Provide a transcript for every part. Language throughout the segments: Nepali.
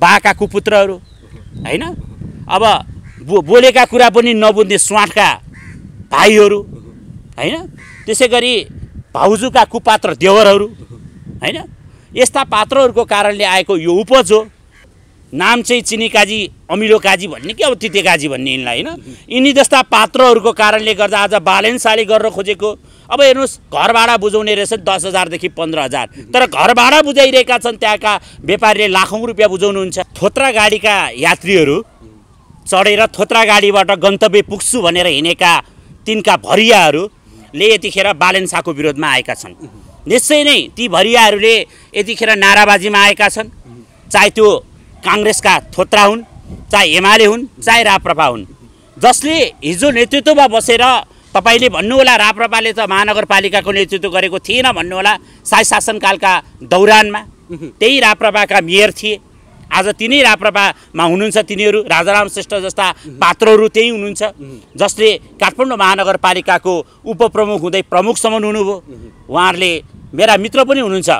बाका कुपुत्रहरू होइन अब बो बोलेका कुरा पनि नबुझ्ने स्वाठका भाइहरू होइन त्यसै गरी भाउजूका कुपात्र देवरहरू होइन यस्ता पात्रहरूको कारणले आएको यो उपज हो नाम चाहिँ चिनीकाजी अमिलो काजी भन्ने कि अब तितेकाजी भन्ने यिनलाई होइन यिनी जस्ता पात्रहरूको कारणले गर्दा आज बालेन्साले गर्न खोजेको अब हेर्नुहोस् घर भाडा बुझाउने रहेछ दस हजारदेखि पन्ध्र हजार तर घर भाडा बुझाइरहेका छन् त्यहाँका व्यापारीले लाखौँ रुपियाँ बुझाउनुहुन्छ थोत्रा गाडीका यात्रीहरू चढेर थोत्रा गाडीबाट गन्तव्य पुग्छु भनेर हिँडेका तिनका भरियाहरूले यतिखेर बालेन्साको विरोधमा आएका छन् निश्चय नै ती भरियाहरूले यतिखेर नाराबाजीमा आएका छन् चाहे त्यो काङ्ग्रेसका थोत्रा हुन् चाहे एमाले हुन् चाहे राप्रपा हुन् जसले हिजो नेतृत्वमा बसेर तपाईँले भन्नुहोला राप्रपाले त महानगरपालिकाको नेतृत्व गरेको थिएन भन्नुहोला शाही शासनकालका दौरानमा त्यही राप्रपाका मेयर थिए आज तिनै राप्रपामा हुनुहुन्छ तिनीहरू राजाराम श्रेष्ठ जस्ता पात्रहरू त्यही हुनुहुन्छ जसले काठमाडौँ महानगरपालिकाको उपप्रमुख हुँदै प्रमुखसम्म हुनुभयो उहाँहरूले मेरा मित्र पनि हुनुहुन्छ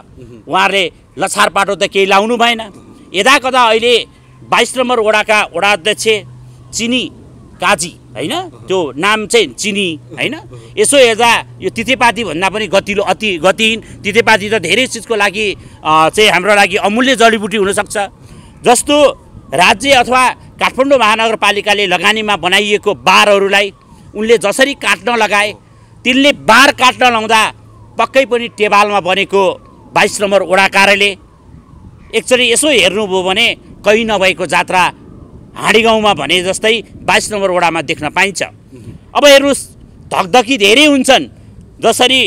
उहाँहरूले लछार पाटो त केही लाउनु भएन यदाकदा अहिले बाइस नम्बर वडाका वडा अध्यक्ष चिनी काजी होइन त्यो नाम चाहिँ चिनी होइन यसो हेर्दा यो तितेपातीभन्दा पनि गतिलो अति गतिहीन तितेपाती त धेरै चिजको लागि चाहिँ हाम्रो लागि अमूल्य जडीबुटी हुनसक्छ जस्तो राज्य अथवा काठमाडौँ महानगरपालिकाले लगानीमा बनाइएको बारहरूलाई उनले जसरी काट्न लगाए तिनले बार काट्न लाउँदा पक्कै पनि टेबालमा बनेको बाइस नम्बर वडा कार्यालय एकचोटि यसो हेर्नुभयो भने कहीँ नभएको जात्रा हाँडीगाउँमा भने जस्तै बाइस नम्बर वडामा देख्न पाइन्छ अब हेर्नुहोस् धकधकी धेरै हुन्छन् जसरी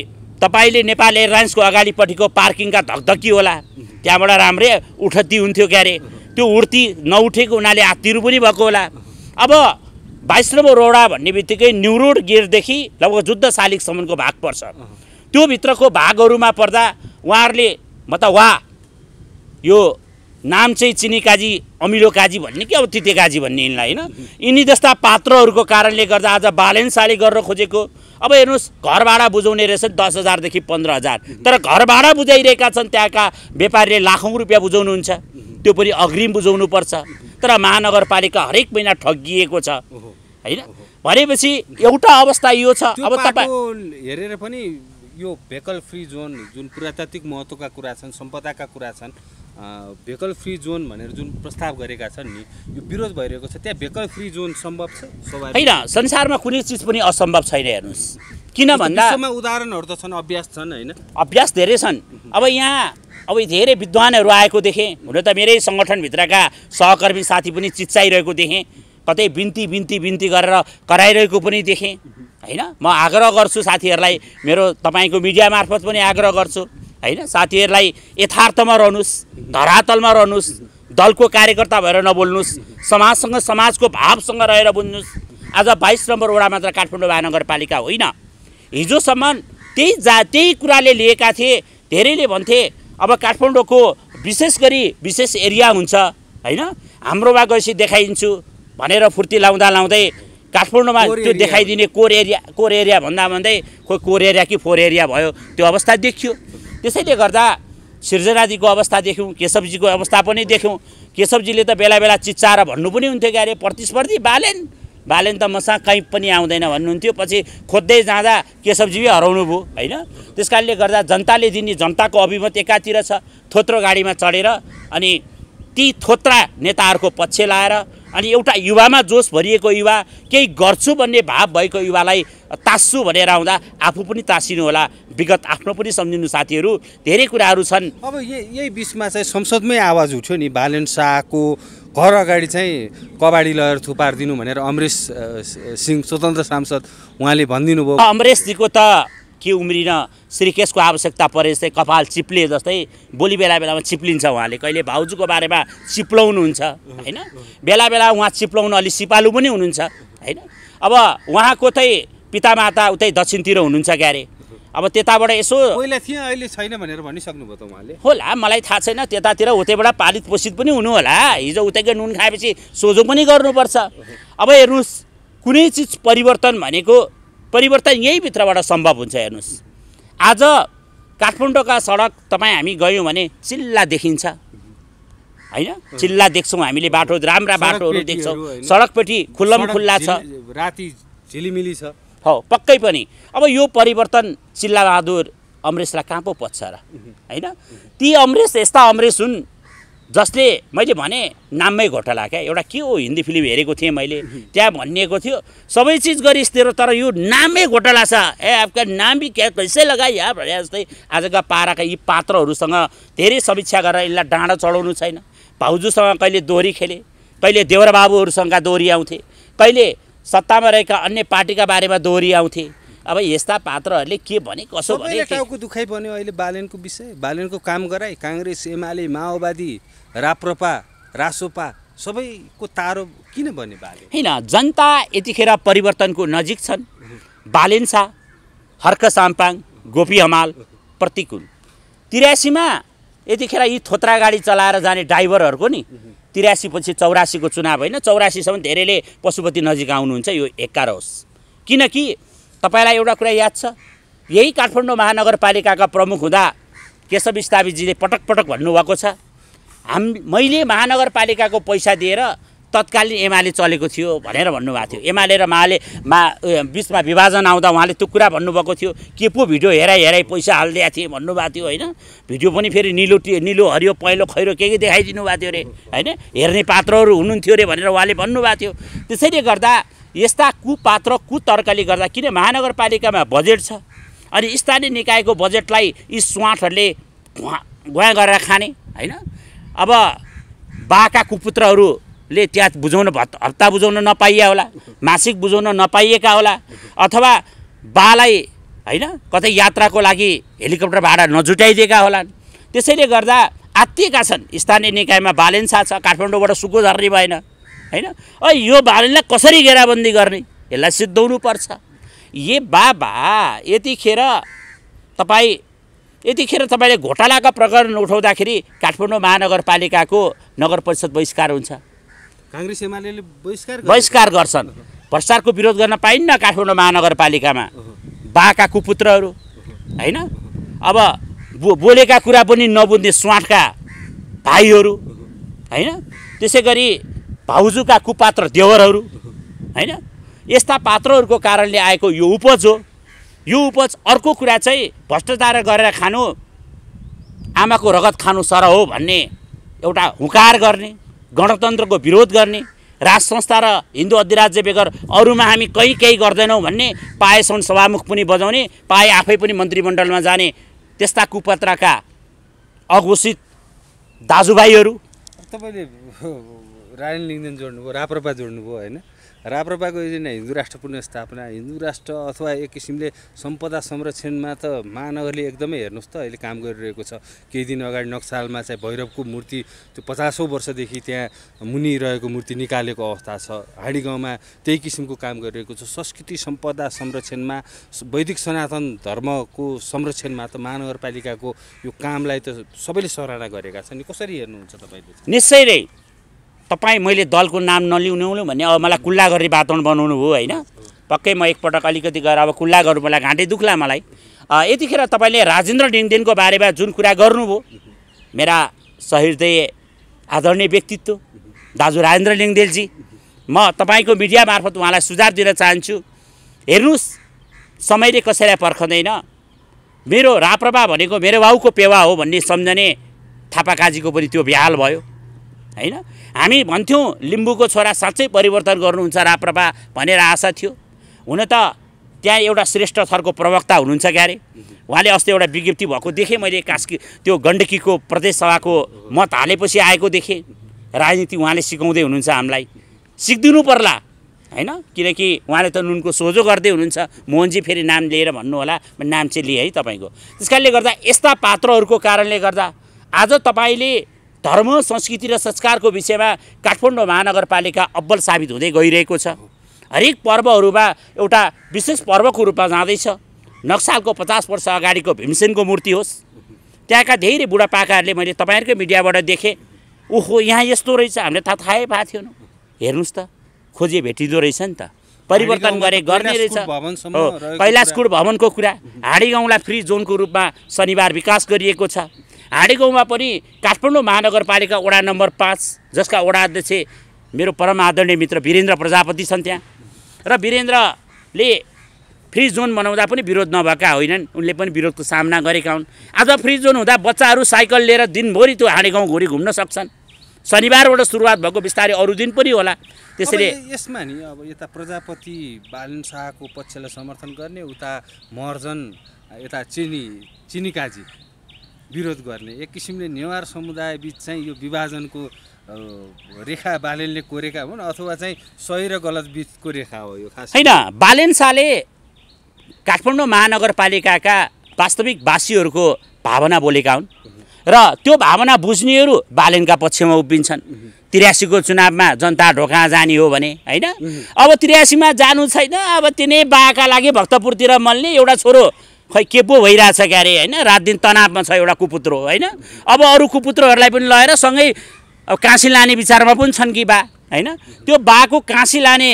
तपाईँले नेपाल एयरलाइन्सको अगाडिपट्टिको पार्किङका धकधकी होला त्यहाँबाट राम्रै उठती हुन्थ्यो क्यारे त्यो उठ्ती नउठेको हुनाले हात्तीहरू पनि भएको होला अब बाइस नम्बर रोडा भन्ने बित्तिकै न्युरोड गेटदेखि लगभग जुद्ध शालिगसम्मको भाग पर्छ त्योभित्रको भागहरूमा पर्दा उहाँहरूले म त वा यो नाम चाहिँ चिनी काजी अमिलो काजी भन्ने कि अब तिते काजी भन्ने यिनलाई होइन यिनी जस्ता पात्रहरूको कारणले गर्दा आज बालेन्साले गरेर खोजेको अब हेर्नुहोस् घर भाडा बुझाउने रहेछ दस हजारदेखि पन्ध्र हजार तर घर भाडा बुझाइरहेका छन् त्यहाँका व्यापारीले लाखौँ रुपियाँ बुझाउनुहुन्छ त्यो पनि अग्रिम बुझाउनु पर्छ तर महानगरपालिका हरेक महिना ठगिएको छ होइन भनेपछि एउटा अवस्था यो छ अब तपाईँ हेरेर पनि यो भेकल फ्री जोन जुन पुरातात्विक महत्त्वका कुरा छन् सम्पदाका कुरा छन् भेकल फ्री जोन भनेर जुन प्रस्ताव गरेका छन् नि यो विरोध भइरहेको छ त्यहाँ भेकल फ्री जोन सम्भव छ होइन संसारमा कुनै चिज पनि असम्भव छैन हेर्नुहोस् किन भन्दा उदाहरणहरू त छन् अभ्यास छन् होइन अभ्यास धेरै छन् अब यहाँ अब धेरै विद्वानहरू आएको देखेँ हुन त मेरै सङ्गठनभित्रका सहकर्मी साथी पनि चिच्चाइरहेको देखेँ कतै बिन्ती बिन्ती बिन्ती गरेर कराइरहेको पनि देखेँ होइन म आग्रह गर्छु साथीहरूलाई मेरो तपाईँको मिडिया मार्फत पनि आग्रह गर्छु होइन साथीहरूलाई यथार्थमा रहनुहोस् धरातलमा रहनुहोस् दलको कार्यकर्ता भएर नबोल्नुहोस् समाजसँग समाजको भावसँग रहेर बुझ्नुहोस् आज बाइस नम्बर वडा मात्र काठमाडौँ महानगरपालिका होइन हिजोसम्म त्यही जा त्यही कुराले लिएका थिए धेरैले भन्थे अब काठमाडौँको विशेष गरी विशेष एरिया हुन्छ होइन हाम्रोमा गएपछि देखाइदिन्छु भनेर फुर्ती लाउँदा लाउँदै काठमाडौँमा त्यो देखाइदिने कोर एरिया कोर एरिया भन्दा भन्दै खोइ कोर एरिया कि फोर एरिया भयो त्यो अवस्था देखियो त्यसैले गर्दा सिर्जनाजीको अवस्था देख्यौँ केशवजीको अवस्था पनि देख्यौँ केशवजीले त बेला बेला चिच्चाएर भन्नु पनि हुन्थ्यो क्या अरे प्रतिस्पर्धी बालेन बालेन त मसँग कहीँ पनि आउँदैन भन्नुहुन्थ्यो पछि खोज्दै जाँदा पनि हराउनु भयो होइन त्यस कारणले गर्दा जनताले दिने जनताको अभिमत एकातिर छ थोत्रो गाडीमा चढेर अनि ती थोत्रा नेताहरूको पक्ष लाएर अनि एउटा युवामा जोस भरिएको युवा केही गर्छु भन्ने भाव भएको युवालाई तास्छु भनेर आउँदा आफू पनि तासिनु होला विगत आफ्नो पनि सम्झिनु साथीहरू धेरै कुराहरू छन् अब यही यही बिचमा चाहिँ संसदमै आवाज उठ्यो नि बालन शाहको घर अगाडि चाहिँ कबाडी लगेर थुपारिदिनु भनेर अमरेश सिंह स्वतन्त्र सांसद उहाँले भनिदिनु भयो अमरेशजीको त के उम्रिन श्रीकेशको आवश्यकता परे जस्तै कपाल चिप्ले जस्तै बोली बेला बेलामा चिप्लिन्छ उहाँले कहिले भाउजूको बारेमा चिप्लाउनुहुन्छ होइन बेला बेला उहाँ चिप्लाउन अलि सिपालु पनि हुनुहुन्छ होइन अब उहाँको चाहिँ पितामाता उतै दक्षिणतिर हुनुहुन्छ क्यारे अब त्यताबाट यसो पहिला थिएँ अहिले छैन भनेर भनिसक्नुभयो त उहाँले होला मलाई थाहा छैन त्यतातिर उतैबाट पालित पोषित पनि हुनु होला हिजो उतैकै नुन खाएपछि सोझो पनि गर्नुपर्छ अब हेर्नुहोस् कुनै चिज परिवर्तन भनेको परिवर्तन यहीभित्रबाट सम्भव हुन्छ हेर्नुहोस् आज काठमाडौँका सडक तपाईँ हामी गयौँ भने चिल्ला देखिन्छ होइन चिल्ला देख्छौँ हामीले बाटो राम्रा बाटोहरू देख्छौँ सडकपट्टि खुल्लम खुल्ला छ राति झिलिमिली छ हो पक्कै पनि अब यो परिवर्तन चिल्लाबहादुर अमरेशलाई कहाँ पो पच्छ र होइन ती अमरेश यस्ता अमरेश हुन् जसले मैले भने नाममै घोटाला क्या एउटा के हो हिन्दी फिल्म हेरेको थिएँ मैले त्यहाँ भनिएको थियो सबै चिज गरिस् तेरो तर यो नामै घोटाला छ ए आपका नाम भी क्या कसै लगाइ या भने जस्तै आजका पाराका यी पात्रहरूसँग धेरै समीक्षा गरेर यसलाई डाँडा चढाउनु छैन भाउजूसँग कहिले दोहोरी खेले कहिले देवरबाबुहरूसँग दोहोरी आउँथे कहिले सत्तामा रहेका अन्य पार्टीका बारेमा दोहोरी आउँथे अब यस्ता पात्रहरूले के भने कसो भने टाउको दुखाइ भन्यो अहिले बालनको विषय बालनको काम गराए काङ्ग्रेस एमाले माओवादी राप्रपा रासोपा सबैको तारो किन बन्यो बाले होइन जनता यतिखेर परिवर्तनको नजिक छन् बालेन्सा हर्क साम्पाङ गोपी हमाल प्रतिकुल तिरासीमा यतिखेर यी थोत्रा गाडी चलाएर जाने ड्राइभरहरूको नि तिरासी पछि चौरासीको चुनाव होइन चौरासीसम्म धेरैले पशुपति नजिक आउनुहुन्छ यो एक्का होस् किनकि तपाईँलाई एउटा कुरा याद छ यही काठमाडौँ महानगरपालिकाका प्रमुख हुँदा केशव स्थापितजीले पटक पटक भन्नुभएको छ हाम मैले महानगरपालिकाको पैसा दिएर तत्कालीन एमाले चलेको थियो भनेर भन्नुभएको थियो एमाले र माले मा बिचमा विभाजन आउँदा उहाँले त्यो कुरा भन्नुभएको थियो के पो भिडियो हेराइ हेराइ पैसा हालिदिएको थिएँ भन्नुभएको थियो होइन भिडियो पनि फेरि निलो टि निलो हरियो पहेँलो खैरो के के देखाइदिनु भएको थियो अरे होइन हेर्ने पात्रहरू हुनुहुन्थ्यो अरे भनेर उहाँले भन्नुभएको थियो त्यसैले गर्दा यस्ता कुपात्र कुतर्कले गर्दा किन महानगरपालिकामा बजेट छ अनि स्थानीय निकायको बजेटलाई यी स्वाठहरूले गुवा गरेर खाने होइन अब बाका कुपुत्रहरूले त्यहाँ बुझाउन भत् हप्ता बुझाउन नपाइए होला मासिक बुझाउन नपाइएका होला अथवा बालाई होइन कतै यात्राको लागि हेलिकप्टर भाडा नजुटाइदिएका होलान् त्यसैले गर्दा आत्तिएका छन् स्थानीय निकायमा बालेन्सा छ काठमाडौँबाट सुको झर्ने भएन होइन ऐ यो बालीलाई कसरी घेराबन्दी गर्ने यसलाई सिद्धाउनु पर्छ ए बाबा यतिखेर तपाईँ यतिखेर तपाईँले घोटालाको प्रकरण उठाउँदाखेरि काठमाडौँ महानगरपालिकाको नगर परिषद बहिष्कार हुन्छ काङ्ग्रेस एमाले बहिष्कार बहिष्कार गर्छन् भ्रष्टाचारको विरोध गर्न पाइन्न काठमाडौँ महानगरपालिकामा बाका कुपुत्रहरू होइन अब बो बोलेका कुरा पनि नबुझ्ने स्वाठका भाइहरू होइन त्यसै गरी भाउजूका कुपात्र देवरहरू होइन यस्ता पात्रहरूको कारणले आएको यो उपज हो यो उपज अर्को कुरा चाहिँ भ्रष्टाचार गरेर खानु आमाको रगत खानु सर हो भन्ने एउटा हुकार गर्ने गणतन्त्रको विरोध गर्ने राज संस्था र हिन्दू अधिराज्य बेगर अरूमा हामी कहीँ केही गर्दैनौँ भन्ने पाए सन् सभामुख पनि बजाउने पाए आफै पनि मन्त्रीमण्डलमा जाने त्यस्ता कुपत्रका अघोषित दाजुभाइहरू तपाईँले रायन लिङ्गदेन जोड्नुभयो राप्रपा जोड्नुभयो होइन राप्रपाको योजना हिन्दू राष्ट्र पुनर्स्थापना हिन्दू राष्ट्र अथवा एक किसिमले सम्पदा संरक्षणमा त महानगरले एकदमै हेर्नुहोस् त अहिले काम गरिरहेको छ केही दिन अगाडि नक्सालमा चाहिँ भैरवको मूर्ति त्यो पचासौँ वर्षदेखि त्यहाँ मुनि रहेको मूर्ति निकालेको अवस्था छ हाडी गाउँमा त्यही किसिमको काम गरिरहेको छ संस्कृति सम्पदा संरक्षणमा वैदिक सनातन धर्मको संरक्षणमा त महानगरपालिकाको यो कामलाई त सबैले सराहना गरेका छन् कसरी हेर्नुहुन्छ तपाईँले निश्चय नै तपाईँ मैले दलको नाम नलिउनु भने अब मलाई कुल्ला गर्ने वातावरण बनाउनु भयो होइन पक्कै म एकपटक अलिकति गएर अब कुल्ला गर्नु मलाई घाँटै दुख्ला मलाई यतिखेर तपाईँले राजेन्द्र डिङदेनको बारेमा जुन कुरा गर्नुभयो मेरा सहृदय आदरणीय व्यक्तित्व दाजु राजेन्द्र डेङदेलजी म तपाईँको मिडिया मार्फत उहाँलाई सुझाव दिन चाहन्छु हेर्नुहोस् समयले कसैलाई पर्खँदैन मेरो राप्रपा भनेको मेरो बाउको पेवा हो भन्ने सम्झने थापाकाजीको पनि त्यो भ्याल भयो होइन हामी भन्थ्यौँ लिम्बूको छोरा साँच्चै परिवर्तन गर्नुहुन्छ राप्रपा भनेर आशा थियो हुन त त्यहाँ एउटा श्रेष्ठ थरको प्रवक्ता हुनुहुन्छ क्यारे उहाँले अस्ति एउटा विज्ञप्ति भएको देखेँ मैले कास्की त्यो गण्डकीको प्रदेशसभाको मत हालेपछि आएको देखेँ राजनीति उहाँले सिकाउँदै हुनुहुन्छ हामीलाई सिकिदिनु पर्ला होइन किनकि उहाँले त नुनको सोझो गर्दै हुनुहुन्छ मोहनजी फेरि नाम लिएर भन्नुहोला नाम चाहिँ लिएँ है तपाईँको त्यस कारणले गर्दा यस्ता पात्रहरूको कारणले गर्दा आज तपाईँले धर्म संस्कृति र संस्कारको विषयमा काठमाडौँ महानगरपालिका अब्बल साबित हुँदै गइरहेको छ हरेक पर्वहरूमा एउटा विशेष पर्वको रूपमा जाँदैछ नक्सालको पचास वर्ष अगाडिको भीमसेनको मूर्ति होस् त्यहाँका धेरै बुढापाकाहरूले मैले तपाईँहरूकै मिडियाबाट देखेँ ओहो यहाँ यस्तो रहेछ हामीले थाहा थाहै भएको थिएन हेर्नुहोस् त खोजे भेटिँदो रहेछ नि त परिवर्तन गरे गर्ने रहेछ हो कैलाशकुट भवनको कुरा हाडी गाउँलाई फ्री जोनको रूपमा शनिबार विकास गरिएको छ हाँडेगाउँमा पनि काठमाडौँ महानगरपालिका वडा नम्बर पाँच जसका वडा अध्यक्ष मेरो परम आदरणीय मित्र वीरेन्द्र प्रजापति छन् त्यहाँ र वीरेन्द्रले फ्री जोन बनाउँदा पनि विरोध नभएका होइनन् उनले पनि विरोधको सामना गरेका हुन् आज फ्री जोन हुँदा बच्चाहरू साइकल लिएर दिनभरि त्यो हाँडेगाउँ घुरी घुम्न सक्छन् शनिबारबाट सुरुवात भएको बिस्तारै अरू दिन पनि होला त्यसैले यसमा नि अब यता प्रजापति बालन शाहको पक्षलाई समर्थन गर्ने उता मर्जन यता चिनी चिनी काजी विरोध गर्ने एक किसिमले नेवार समुदाय बिच चाहिँ यो विभाजनको रेखा बालेनले कोरेका हुन् अथवा चाहिँ सही र गलत बिचको रेखा हो यो खास होइन बालेन शाहले काठमाडौँ महानगरपालिकाका वास्तविक वासीहरूको भावना बोलेका हुन् र त्यो भावना बुझ्नेहरू बालेनका पक्षमा उभिन्छन् त्रियासीको चुनावमा जनता ढोका जाने हो भने होइन अब त्रियासीमा जानु छैन अब तिनै बाका लागि भक्तपुरतिर मल्ने एउटा छोरो खै के पो भइरहेछ क्यारे होइन रात दिन तनावमा छ एउटा कुपुत्रो होइन अब अरू कुपुत्रोहरूलाई पनि लगेर सँगै अब काँसी लाने विचारमा पनि छन् कि बा होइन त्यो बाको काँसी लाने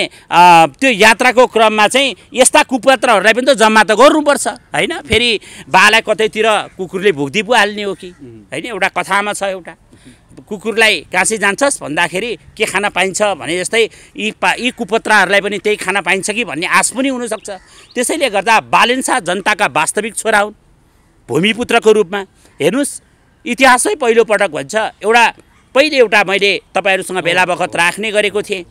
त्यो यात्राको क्रममा चाहिँ यस्ता कुपात्रहरूलाई पनि त जम्मा त गर्नुपर्छ होइन फेरि बालाई कतैतिर कुकुरले भुक्दी पो हाल्ने हो कि होइन एउटा कथामा छ एउटा कुकुरलाई घाँसी जान्छस् भन्दाखेरि के खान पाइन्छ भने जस्तै यी पा यी कुपत्राहरूलाई पनि त्यही खाना पाइन्छ कि भन्ने आश पनि हुनसक्छ त्यसैले गर्दा बालेन्सा जनताका वास्तविक छोरा हुन् भूमिपुत्रको रूपमा हेर्नुहोस् इतिहासै पहिलोपटक भन्छ एउटा पहिले एउटा मैले तपाईँहरूसँग बेला बखत राख्ने गरेको थिएँ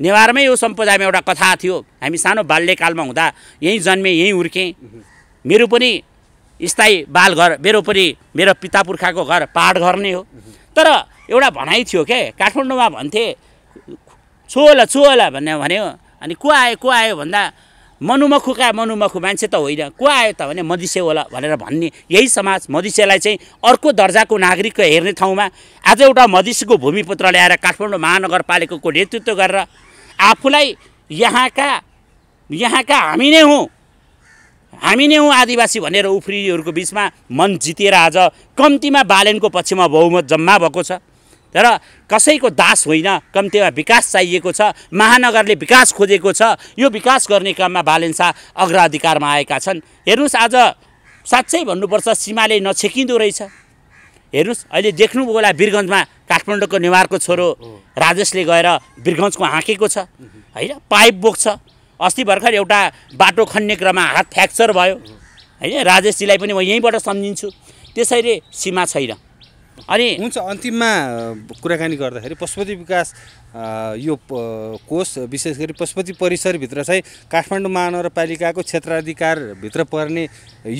नेवारमै यो सम्प्रदायमा एउटा कथा थियो हामी सानो बाल्यकालमा हुँदा यहीँ जन्मेँ यहीँ हुर्केँ मेरो पनि स्थायी बालघर मेरो पनि मेरो पिता पुर्खाको घर पाहाड घर नै हो तर एउटा भनाइ थियो के काठमाडौँमा भन्थे छोला छोला भन्ने भन्यो अनि को आयो को आयो भन्दा मनुमखुका मनुमखु मान्छे त होइन को आयो त भने मधिसे होला भनेर भन्ने यही समाज मधिसेलाई चाहिँ अर्को दर्जाको नागरिकको हेर्ने ठाउँमा आज एउटा मधिसेको भूमिपुत्र ल्याएर काठमाडौँ महानगरपालिकाको नेतृत्व गरेर आफूलाई यहाँका यहाँका हामी नै हौँ हामी नै हौँ आदिवासी भनेर उफ्रीहरूको बिचमा मन जितेर आज कम्तीमा बालेनको पक्षमा बहुमत जम्मा भएको छ तर कसैको दास होइन कम्तीमा विकास चाहिएको छ महानगरले विकास खोजेको छ यो विकास गर्ने क्रममा बालेन्सा अग्राधिकारमा आएका छन् हेर्नुहोस् आज साँच्चै भन्नुपर्छ सीमाले नछेकिँदो रहेछ हेर्नुहोस् अहिले देख्नुभयो होला वीरगञ्जमा काठमाडौँको नेवारको छोरो राजेशले गएर वीरगन्जको हाँकेको छ होइन पाइप बोक्छ अस्ति भर्खर एउटा बाटो खन्ने क्रममा हात फ्याक्चर भयो होइन राजेशजीलाई पनि म यहीँबाट सम्झिन्छु त्यसैले सीमा छैन अनि हुन्छ अन्तिममा कुराकानी गर्दाखेरि पशुपति विकास यो कोष विशेष गरी पशुपति परिसरभित्र चाहिँ काठमाडौँ महानगरपालिकाको क्षेत्राधिकारभित्र पर्ने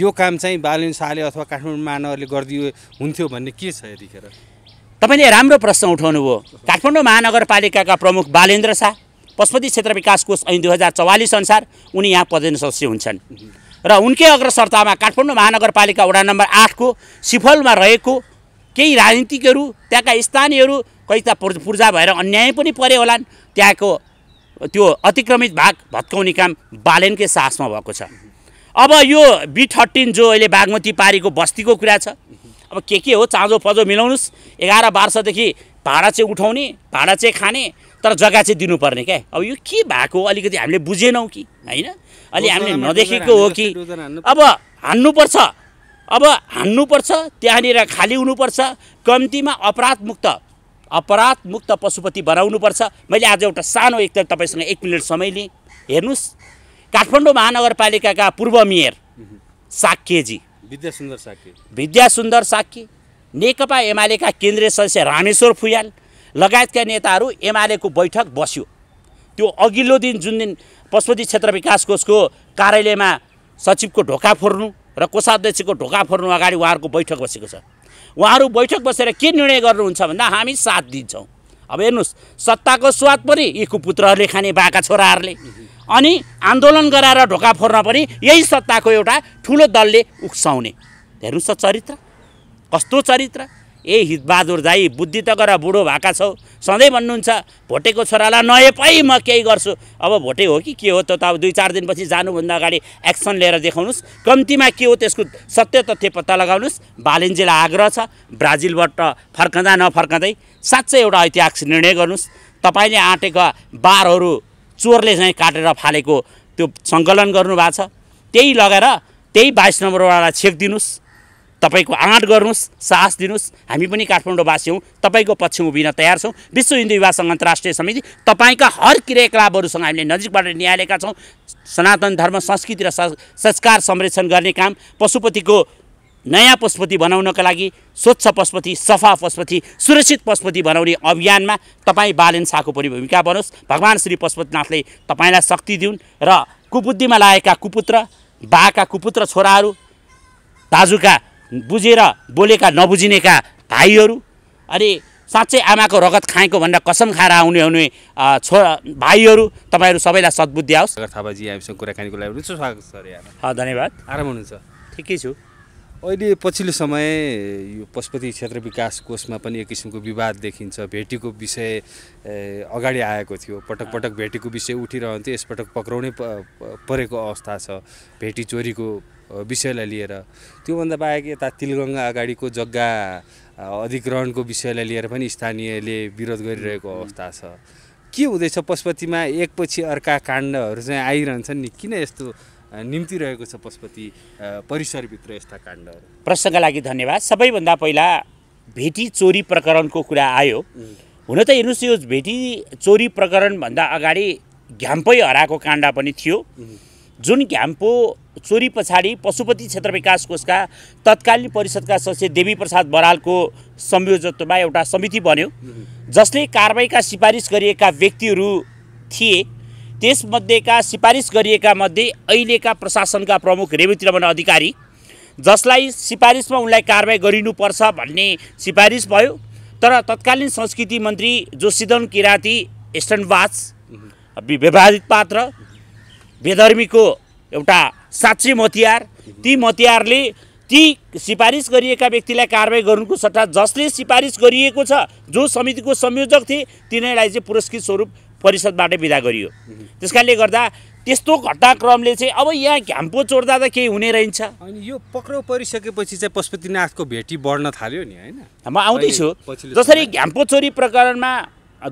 यो काम चाहिँ बालिन शाहले अथवा काठमाडौँ महानगरले गरिदियो हुन्थ्यो भन्ने के छ यतिखेर तपाईँले राम्रो प्रश्न उठाउनुभयो काठमाडौँ महानगरपालिकाका प्रमुख बालेन्द्र शाह पशुपति क्षेत्र विकास कोष ऐन दुई हजार चौवालिस अनुसार उनी यहाँ पदेन सदस्य हुन्छन् र उनकै अग्रसरतामा काठमाडौँ महानगरपालिका वडा नम्बर आठको सिफलमा रहेको केही राजनीतिकहरू त्यहाँका स्थानीयहरू कैता त पूर्जा भएर अन्याय पनि परे होलान् त्यहाँको त्यो अतिक्रमित भाग भत्काउने काम बालेनकै साहसमा भएको छ अब यो बी थर्टिन जो अहिले बागमती पारीको बस्तीको कुरा छ अब के के हो चाँजो पजो मिलाउनुहोस् एघार वर्षदेखि भाडा चाहिँ उठाउने भाडा चाहिँ खाने तर जग्गा चाहिँ दिनुपर्ने क्या अब यो के भएको अलिकति हामीले बुझेनौँ कि होइन अलि हामीले नदेखेको हो कि अब हान्नुपर्छ अब हान्नुपर्छ त्यहाँनिर खाली हुनुपर्छ कम्तीमा अपराधमुक्त अपराधमुक्त पशुपति बनाउनुपर्छ मैले आज एउटा सानो एक तपाईँसँग एक मिनट समय लिएँ हेर्नुहोस् काठमाडौँ महानगरपालिकाका पूर्व मेयर साक्यजी विद्यासुन्दर साक्य विद्यासुन्दर साक्य नेकपा एमालेका केन्द्रीय सदस्य रामेश्वर फुयाल लगायतका नेताहरू एमालेको बैठक बस्यो त्यो अघिल्लो दिन जुन दिन पशुपति क्षेत्र विकास कोषको कार्यालयमा सचिवको ढोका फोर्नु र कोषाध्यक्षको ढोका फोर्नु अगाडि उहाँहरूको बैठक बसेको छ उहाँहरू बैठक बसेर के निर्णय गर्नुहुन्छ भन्दा हामी साथ दिन्छौँ अब हेर्नुहोस् सत्ताको स्वाद पनि यी कुपुत्रहरूले खाने बाका छोराहरूले अनि आन्दोलन गराएर ढोका फोर्न पनि यही सत्ताको एउटा ठुलो दलले उक्साउने हेर्नुहोस् त चरित्र कस्तो चरित्र ए हितबहादुर दाई बुद्धि त गर बुढो भएका छौ सधैँ भन्नुहुन्छ भोटेको छोरालाई पै म केही गर्छु अब भोटे हो कि के हो त अब दुई चार दिनपछि जानुभन्दा अगाडि एक्सन लिएर देखाउनुहोस् कम्तीमा के हो त्यसको सत्य तथ्य पत्ता लगाउनुहोस् बालेन्जीलाई आग्रह छ ब्राजिलबाट फर्कँदा नफर्कँदै साँच्चै एउटा ऐतिहासिक निर्णय गर्नुहोस् तपाईँले आँटेका बारहरू चोरले चाहिँ काटेर फालेको त्यो सङ्कलन गर्नुभएको छ त्यही लगेर त्यही बाइस नम्बरवाला छेकिदिनुहोस् तपाईँको आँट गर्नुहोस् साहस दिनुहोस् हामी पनि काठमाडौँवासी हौँ तपाईँको पक्ष उभिन तयार छौँ विश्व हिन्दू युवा सङ्घ अन्तर्राष्ट्रिय समिति तपाईँका हर क्रियाकलापहरूसँग हामीले नजिकबाट निहालेका छौँ सनातन धर्म संस्कृति र संस्कार संरक्षण गर्ने काम पशुपतिको नयाँ पशुपति बनाउनका लागि स्वच्छ पशुपति सफा पशुपति सुरक्षित पशुपति बनाउने अभियानमा तपाईँ बालन शाहको पनि भूमिका बनोस् भगवान् श्री पशुपतिनाथले तपाईँलाई शक्ति दिउन् र कुबुद्धिमा लागेका कुपुत्र बाका कुपुत्र छोराहरू दाजुका बुझेर बोलेका नबुझिनेका भाइहरू अनि साँच्चै आमाको रगत खाएको भन्दा कसम खाएर आउने हुने छो भाइहरू तपाईँहरू सबैलाई सद्बुद्धि आओस् थापाजी हामीसँग कुराकानीको लागि स्वागत छ धन्यवाद आराम हुनुहुन्छ ठिकै छु अहिले पछिल्लो समय यो पशुपति क्षेत्र विकास कोषमा पनि एक किसिमको विवाद देखिन्छ भेटीको विषय अगाडि आएको थियो पटक पटक भेटीको विषय उठिरहन्थ्यो यसपटक पक्राउनै परेको अवस्था छ भेटी चोरीको विषयलाई लिएर त्योभन्दा बाहेक यता तिलगङ्गा अगाडिको जग्गा अधिग्रहणको विषयलाई लिएर पनि स्थानीयले विरोध गरिरहेको अवस्था छ के हुँदैछ पशुपतिमा एकपछि अर्का काण्डहरू चाहिँ आइरहन्छन् नि किन यस्तो निम्ति रहेको छ पशुपति परिसरभित्र यस्ता काण्डहरू प्रश्नका लागि धन्यवाद सबैभन्दा पहिला भेटी चोरी प्रकरणको कुरा आयो हुन त हेर्नुहोस् यो भेटी चोरी प्रकरणभन्दा अगाडि घ्याम्पै हराएको काण्ड पनि थियो जुन घ्याम्पो चोरी पछाडि पशुपति क्षेत्र विकास कोषका तत्कालीन परिषदका सदस्य देवी प्रसाद बरालको संयोजकत्वमा एउटा समिति बन्यो जसले कारवाहीका सिफारिस गरिएका व्यक्तिहरू थिए त्यसमध्येका सिफारिस गरिएका मध्ये अहिलेका प्रशासनका प्रमुख रेवती रमन अधिकारी जसलाई सिफारिसमा उनलाई कारवाही गरिनुपर्छ भन्ने सिफारिस भयो तर तत्कालीन संस्कृति मन्त्री जोशीदन किराँती एस्टनवास विवादित पात्र बेधर्मीको एउटा साँच्ची मतियार ती मतियारले ती सिफारिस गरिएका व्यक्तिलाई कारवाही गर्नुको सट्टा जसले सिफारिस गरिएको छ जो समितिको संयोजक थिए तिनैलाई चाहिँ पुरस्कृत स्वरूप परिषदबाट विदा गरियो त्यस कारणले गर्दा त्यस्तो घटनाक्रमले चाहिँ अब यहाँ घ्याम्पो चोर्दा त केही हुने रहन्छ अनि यो पक्राउ परिसकेपछि चाहिँ पशुपतिनाथको भेटी बढ्न थाल्यो नि होइन म आउँदैछु जसरी घ्याम्पो चोरी प्रकरणमा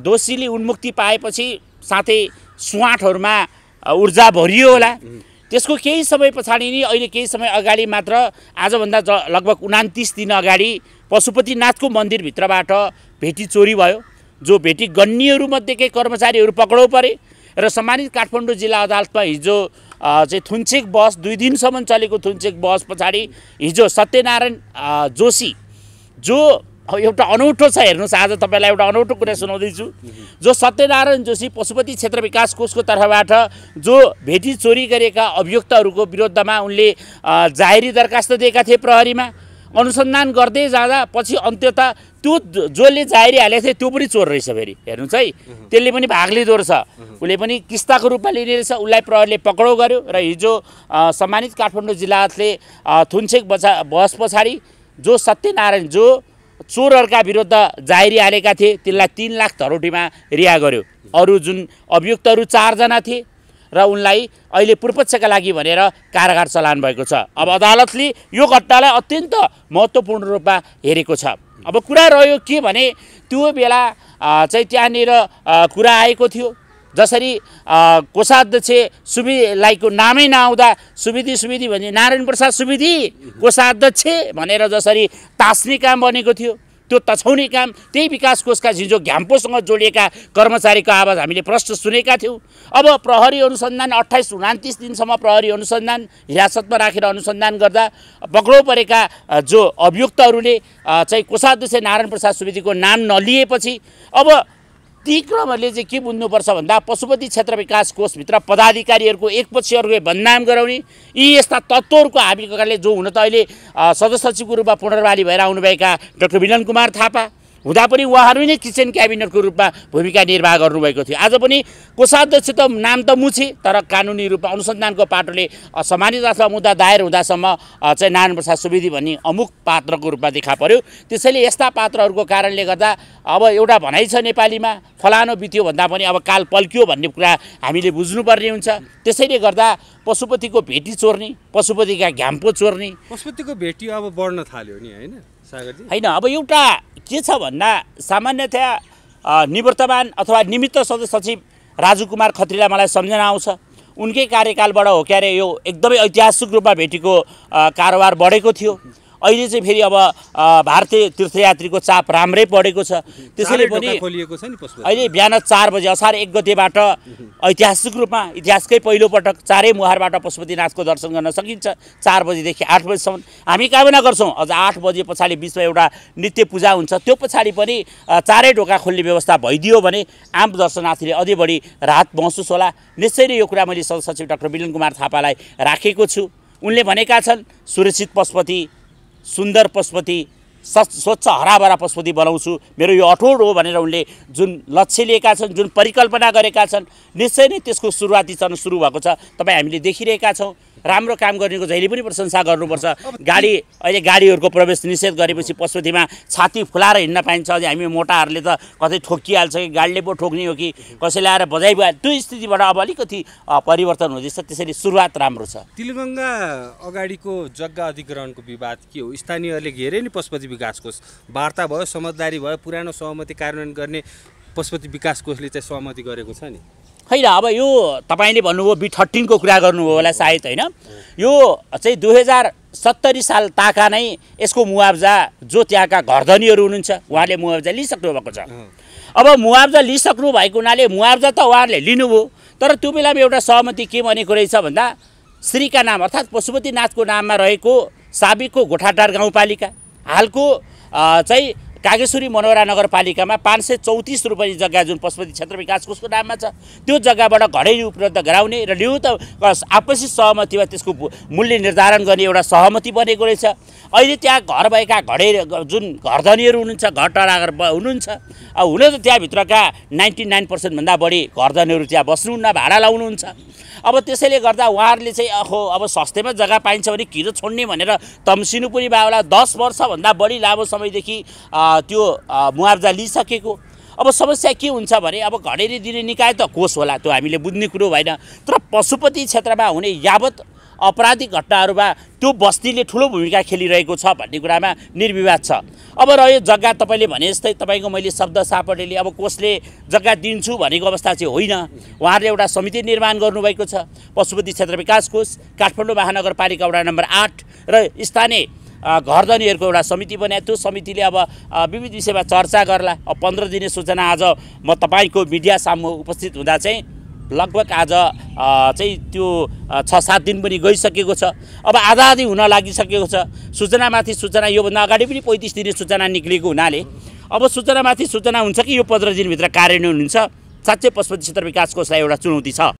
दोषीले उन्मुक्ति पाएपछि साथै सुवाठहरूमा ऊर्जा भरियो होला त्यसको केही समय पछाडि नै अहिले केही समय अगाडि मात्र आजभन्दा ज लगभग उनातिस दिन अगाडि पशुपतिनाथको मन्दिरभित्रबाट भेटी चोरी भयो जो भेटी केही कर्मचारीहरू पक्राउ परे र सम्मानित काठमाडौँ जिल्ला अदालतमा हिजो चाहिँ थुन्चेक बस दुई दिनसम्म चलेको थुन्चेक बस पछाडि हिजो सत्यनारायण जोशी जो एउटा अनौठो छ हेर्नुहोस् आज तपाईँलाई एउटा अनौठो कुरा सुनाउँदैछु जो सत्यनारायण जोशी पशुपति क्षेत्र विकास कोषको तर्फबाट जो भेटी चोरी गरेका अभियुक्तहरूको विरुद्धमा उनले जाहेरी दरखास्त दिएका थिए प्रहरीमा अनुसन्धान गर्दै जाँदा पछि अन्त्यत त्यो जसले जाहेरी हालेको थियो त्यो पनि चोर रहेछ फेरि हेर्नुहोस् है त्यसले पनि भाग लिँदो रहेछ उसले पनि किस्ताको रूपमा लिने रहेछ उसलाई प्रहरीले पक्राउ गर्यो र हिजो सम्मानित काठमाडौँ जिल्लाले थुन्सेक बचा बस पछाडि जो सत्यनारायण जो चोरहरूका विरुद्ध जाहेरी हालेका थिए तिनलाई तिन लाख धरोटीमा रिहा गर्यो अरू जुन अभियुक्तहरू चारजना थिए र उनलाई अहिले पूर्वपक्षका लागि भनेर कारागार चलान भएको छ अब अदालतले यो घटनालाई अत्यन्त महत्त्वपूर्ण रूपमा हेरेको छ अब कुरा रह्यो के भने त्यो बेला चाहिँ त्यहाँनिर कुरा आएको थियो जसरी कोषाध्यक्ष सुविलाईको नामै नआउँदा सुविधि सुविधि भने नारायण प्रसाद सुविधि कोषाध्यक्ष भनेर जसरी तास्ने काम बनेको थियो त्यो तछाउने काम त्यही विकास कोषका झिजो घ्याम्पोसँग जोडिएका कर्मचारीको आवाज हामीले प्रश्न सुनेका थियौँ अब प्रहरी अनुसन्धान अट्ठाइस उनातिस दिनसम्म प्रहरी अनुसन्धान हिरासतमा राखेर अनुसन्धान गर्दा पक्राउ परेका जो अभियुक्तहरूले चाहिँ कोषाध्यक्ष नारायण प्रसाद सुवेदीको नाम नलिएपछि अब ती क्रमहरूले चाहिँ के बुझ्नुपर्छ भन्दा पशुपति क्षेत्र विकास कोषभित्र पदाधिकारीहरूको एकपछि अर्को बदनाम गराउने यी यस्ता तत्त्वहरूको हामी जो हुन त अहिले सदस्य सचिवको रूपमा पुनर्वाली भएर आउनुभएका डक्टर मिलन कुमार थापा हुँदा पनि उहाँहरू नै किचन क्याबिनेटको रूपमा भूमिका निर्वाह गर्नुभएको थियो आज पनि कोषाध्यक्ष त नाम त मुछे तर कानुनी रूपमा अनुसन्धानको पाटोले सम्मानित अथवा मुद्दा दायर हुँदासम्म चाहिँ नारायण प्रसाद सुवेदी भन्ने अमुक पात्रको रूपमा देखा पर्यो त्यसैले यस्ता पात्रहरूको कारणले गर्दा अब एउटा भनाइ छ नेपालीमा फलानो बित्यो भन्दा पनि अब काल पल्कियो भन्ने कुरा हामीले बुझ्नुपर्ने हुन्छ त्यसैले गर्दा पशुपतिको भेटी चोर्ने पशुपतिका घ्याम्पो चोर्ने पशुपतिको भेटी अब बढ्न थाल्यो नि होइन होइन अब एउटा के छ भन्दा सामान्यतया निवर्तमान अथवा निमित्त सदस्य सचिव राजु कुमार खत्रीलाई मलाई सम्झना आउँछ उनकै कार्यकालबाट हो क्यारे यो एकदमै ऐतिहासिक रूपमा भेटेको कारोबार बढेको थियो अहिले चाहिँ फेरि अब भारतीय तीर्थयात्रीको चाप राम्रै पढेको छ त्यसैले पनि अहिले बिहान चार बजे असार एक गतेबाट ऐतिहासिक रूपमा इतिहासकै पहिलोपटक चारै मुहारबाट पशुपतिनाथको दर्शन गर्न सकिन्छ चार बजीदेखि आठ बजीसम्म हामी कामना गर्छौँ अझ आठ बजे पछाडि बिचमा एउटा नित्य पूजा हुन्छ त्यो पछाडि पनि चारै ढोका खोल्ने व्यवस्था भइदियो भने आम दर्शनार्थीले अझै बढी राहत महसुस होला निश्चय नै यो कुरा मैले सदसचिव डाक्टर मिलन कुमार थापालाई राखेको छु उनले भनेका छन् सुरक्षित पशुपति सुन्दर पशुपति स्वच्छ हराभरा पशुपति बनाउँछु मेरो यो अठोट हो भनेर उनले जुन लक्ष्य लिएका छन् जुन परिकल्पना गरेका छन् निश्चय नै त्यसको सुरुवाती चरण सुरु भएको छ तपाईँ हामीले देखिरहेका छौँ राम्रो काम गर्नेको जहिले पनि प्रशंसा गर्नुपर्छ गाडी अहिले गाडीहरूको प्रवेश निषेध गरेपछि पशुपतिमा छाती फुलाएर हिँड्न पाइन्छ अझै हामी मोटाहरूले त कतै ठोकिहाल्छ कि गाडीले पो ठोक्ने हो कि कसैले आएर बजाइ त्यो स्थितिबाट अब अलिकति परिवर्तन हुँदैछ त्यसरी सुरुवात राम्रो छ तिलगङ्गा अगाडिको जग्गा अधिग्रहणको विवाद के हो स्थानीयहरूले घेरे नि पशुपति विकास कोष वार्ता भयो समझदारी भयो पुरानो सहमति कार्यान्वयन गर्ने पशुपति विकास कोषले चाहिँ सहमति गरेको छ नि होइन अब यो तपाईँले भन्नुभयो बी थर्टिनको कुरा गर्नुभयो होला सायद होइन यो चाहिँ दुई हजार सत्तरी साल ताका नै यसको मुआब्जा जो त्यहाँका घरधनीहरू हुनुहुन्छ उहाँले मुआब्जा लिइसक्नु भएको छ अब मुआब्जा लिइसक्नु भएको हुनाले मुआब्जा त उहाँहरूले लिनुभयो तर त्यो बेलामा एउटा सहमति के भनेको रहेछ भन्दा श्रीका नाम अर्थात् पशुपतिनाथको नाममा रहेको साबिकको गोठाटार गाउँपालिका हालको चाहिँ कागेश्वरी मनोहरा नगरपालिकामा पाँच सय चौतिस रुपियाँ जग्गा जुन पशुपति क्षेत्र विकास कोषको नाममा छ त्यो जग्गाबाट घडेरी उपलब्ध गराउने र त आपसी सहमतिमा त्यसको मूल्य निर्धारण गर्ने एउटा सहमति बनेको रहेछ अहिले त्यहाँ घर भएका घडे जुन घरधनीहरू हुनुहुन्छ घर टरागर हुनुहुन्छ अब हुन त त्यहाँभित्रका नाइन्टी नाइन पर्सेन्टभन्दा बढी घरधनीहरू त्यहाँ बस्नुहुन्न भाडा लाउनुहुन्छ अब त्यसैले गर्दा उहाँहरूले चाहिँ अहो अब सस्तैमा जग्गा पाइन्छ भने किन छोड्ने भनेर तम्सिनु पनि भयो होला दस वर्षभन्दा बढी लामो समयदेखि त्यो मुआब्जा लिइसकेको अब समस्या के हुन्छ भने अब घडेरी दिने निकाय त कोष होला त्यो हामीले बुझ्ने कुरो होइन तर पशुपति क्षेत्रमा हुने यावत अपराधिक घटनाहरूमा त्यो बस्तीले ठुलो भूमिका खेलिरहेको छ भन्ने कुरामा निर्विवाद छ अब रह्यो जग्गा तपाईँले भने जस्तै तपाईँको मैले शब्द सापटेले अब कसले जग्गा दिन्छु भनेको अवस्था चाहिँ होइन उहाँहरूले एउटा समिति निर्माण गर्नुभएको छ पशुपति क्षेत्र विकास कोष काठमाडौँ महानगरपालिका वडा नम्बर आठ र स्थानीय घरधनीहरूको एउटा समिति बनायो त्यो समितिले अब विविध विषयमा चर्चा गर्ला अब पन्ध्र दिने सूचना आज म तपाईँको मिडिया सामु उपस्थित हुँदा चाहिँ लगभग आज चाहिँ त्यो छ सात दिन पनि गइसकेको छ अब आधा आधी हुन लागिसकेको छ सूचनामाथि सूचना योभन्दा अगाडि पनि पैँतिस दिने सूचना निक्लिएको हुनाले अब सूचनामाथि सूचना हुन्छ कि यो पन्ध्र दिनभित्र कार्यान्वयन हुन्छ साँच्चै पशुपति क्षेत्र विकास कोषलाई एउटा चुनौती छ